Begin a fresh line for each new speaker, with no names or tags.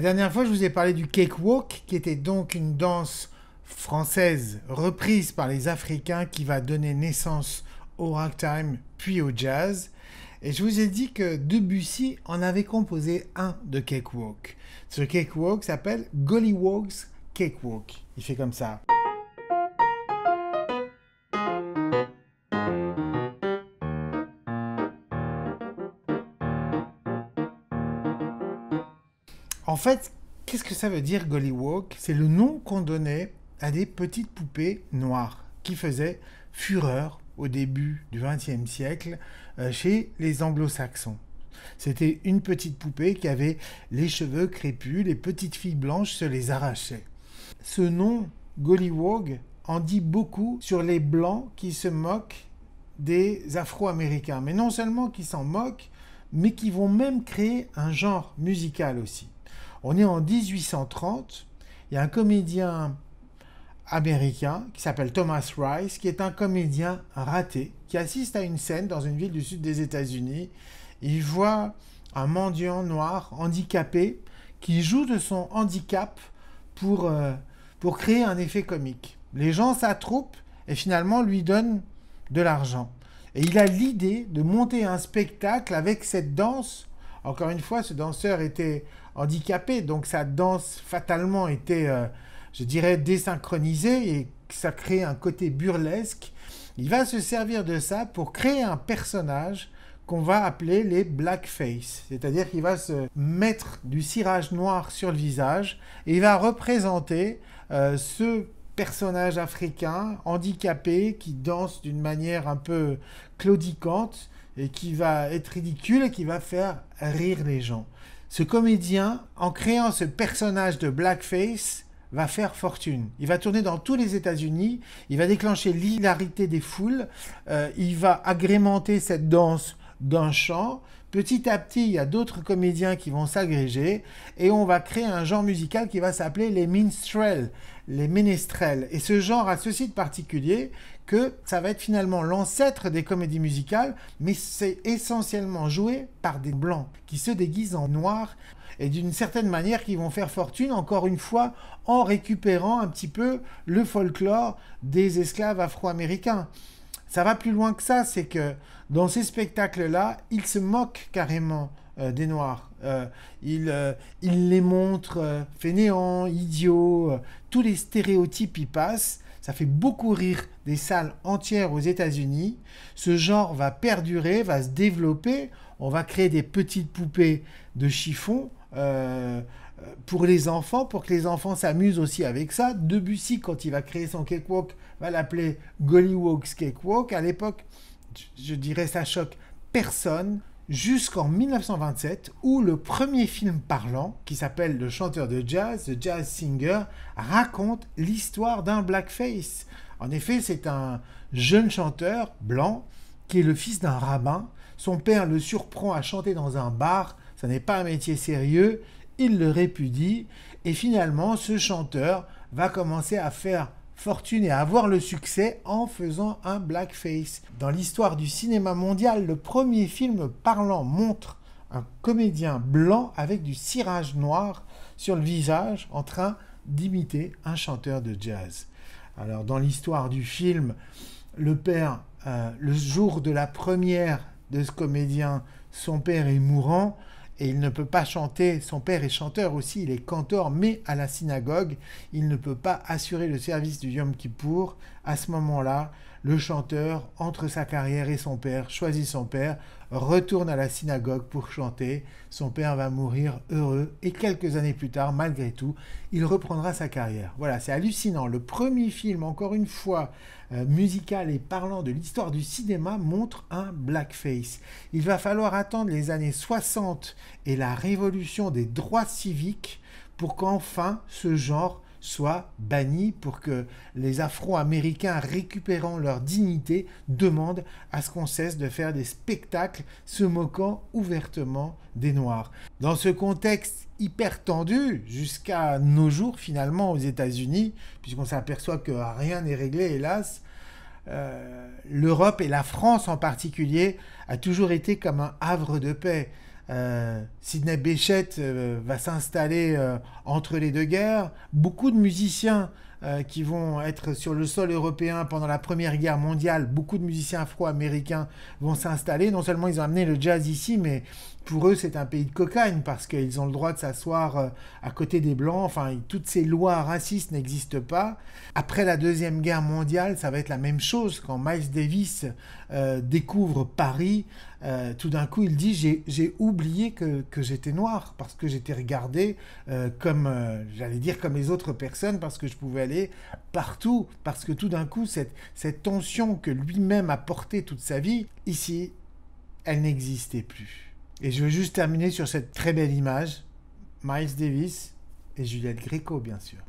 La dernière fois, je vous ai parlé du cakewalk, qui était donc une danse française reprise par les Africains qui va donner naissance au ragtime puis au jazz. Et je vous ai dit que Debussy en avait composé un de cakewalk. Ce cakewalk s'appelle Gollywog's Cakewalk. Il fait comme ça. En fait, qu'est-ce que ça veut dire Gollywog C'est le nom qu'on donnait à des petites poupées noires qui faisaient fureur au début du XXe siècle euh, chez les anglo-saxons. C'était une petite poupée qui avait les cheveux crépus, les petites filles blanches se les arrachaient. Ce nom, Gollywog, en dit beaucoup sur les blancs qui se moquent des Afro-Américains. Mais non seulement qui s'en moquent, mais qui vont même créer un genre musical aussi. On est en 1830. Il y a un comédien américain qui s'appelle Thomas Rice, qui est un comédien raté, qui assiste à une scène dans une ville du sud des États-Unis. Il voit un mendiant noir handicapé qui joue de son handicap pour, euh, pour créer un effet comique. Les gens s'attroupent et finalement lui donnent de l'argent. Et il a l'idée de monter un spectacle avec cette danse. Encore une fois, ce danseur était handicapé. Donc sa danse fatalement était, euh, je dirais, désynchronisée et ça crée un côté burlesque. Il va se servir de ça pour créer un personnage qu'on va appeler les blackface, c'est-à-dire qu'il va se mettre du cirage noir sur le visage et il va représenter euh, ce personnage africain handicapé qui danse d'une manière un peu claudicante et qui va être ridicule et qui va faire rire les gens ce comédien, en créant ce personnage de blackface, va faire fortune. Il va tourner dans tous les États-Unis, il va déclencher l'hilarité des foules, euh, il va agrémenter cette danse d'un chant, Petit à petit, il y a d'autres comédiens qui vont s'agréger et on va créer un genre musical qui va s'appeler les minstrels, les ménestrels. Et ce genre a ceci de particulier que ça va être finalement l'ancêtre des comédies musicales, mais c'est essentiellement joué par des blancs qui se déguisent en noirs et d'une certaine manière qui vont faire fortune encore une fois en récupérant un petit peu le folklore des esclaves afro-américains. Ça va plus loin que ça, c'est que dans ces spectacles-là, ils se moquent carrément euh, des Noirs. Euh, euh, ils les montre fainéants, idiots, tous les stéréotypes y passent. Ça fait beaucoup rire des salles entières aux États-Unis. Ce genre va perdurer, va se développer. On va créer des petites poupées de chiffon pour les enfants, pour que les enfants s'amusent aussi avec ça. Debussy, quand il va créer son cakewalk, va l'appeler Gollywog's Cakewalk. À l'époque, je dirais ça choque personne jusqu'en 1927 où le premier film parlant, qui s'appelle Le chanteur de jazz, The Jazz Singer, raconte l'histoire d'un blackface. En effet, c'est un jeune chanteur blanc qui est le fils d'un rabbin. Son père le surprend à chanter dans un bar. Ça n'est pas un métier sérieux il le répudie, et finalement ce chanteur va commencer à faire fortune et à avoir le succès en faisant un blackface. Dans l'histoire du cinéma mondial, le premier film parlant montre un comédien blanc avec du cirage noir sur le visage en train d'imiter un chanteur de jazz. Alors dans l'histoire du film, le père, euh, le jour de la première de ce comédien, son père est mourant, et il ne peut pas chanter. Son père est chanteur aussi, il est cantor, mais à la synagogue, il ne peut pas assurer le service du Yom Kippour à ce moment-là le chanteur, entre sa carrière et son père, choisit son père, retourne à la synagogue pour chanter. Son père va mourir heureux et quelques années plus tard, malgré tout, il reprendra sa carrière. Voilà, c'est hallucinant. Le premier film, encore une fois, euh, musical et parlant de l'histoire du cinéma, montre un blackface. Il va falloir attendre les années 60 et la révolution des droits civiques pour qu'enfin ce genre soit bannis pour que les Afro-Américains récupérant leur dignité demandent à ce qu'on cesse de faire des spectacles se moquant ouvertement des Noirs. Dans ce contexte hyper tendu jusqu'à nos jours finalement aux États-Unis, puisqu'on s'aperçoit que rien n'est réglé hélas, euh, l'Europe et la France en particulier a toujours été comme un havre de paix. Euh, Sidney Béchette euh, va s'installer euh, entre les deux guerres. Beaucoup de musiciens euh, qui vont être sur le sol européen pendant la Première Guerre mondiale. Beaucoup de musiciens afro-américains vont s'installer. Non seulement ils ont amené le jazz ici, mais pour eux c'est un pays de cocagne parce qu'ils ont le droit de s'asseoir euh, à côté des blancs. Enfin, toutes ces lois racistes n'existent pas. Après la Deuxième Guerre mondiale, ça va être la même chose quand Miles Davis euh, découvre Paris. tout d'un coup, il dit j'ai oublié que, j'étais noir parce que j'étais regardé comme, j'allais dire, comme les autres personnes parce que je pouvais partout, parce que tout d'un coup, cette, tension que lui-même a portée toute sa vie, ici, elle n'existait plus. Et je veux juste terminer sur cette très belle image, Miles Davis et Juliette Gréco, bien sûr.